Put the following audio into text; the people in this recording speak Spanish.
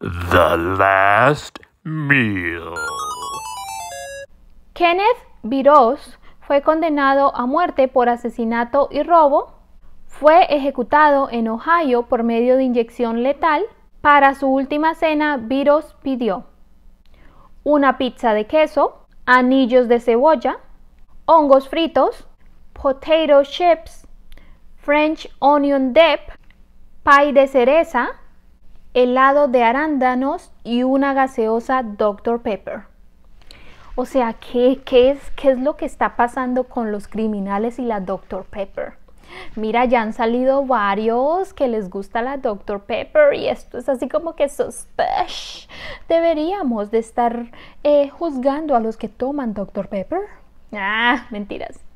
The Last Meal. Kenneth Biros fue condenado a muerte por asesinato y robo. Fue ejecutado en Ohio por medio de inyección letal. Para su última cena, Biros pidió una pizza de queso, anillos de cebolla, hongos fritos, potato chips, French onion dip, pie de cereza, helado de arándanos y una gaseosa Dr. Pepper. O sea, ¿qué, qué, es, ¿qué es lo que está pasando con los criminales y la Dr. Pepper? Mira, ya han salido varios que les gusta la Dr. Pepper y esto es así como que sospech Deberíamos de estar eh, juzgando a los que toman Dr. Pepper. Ah, mentiras.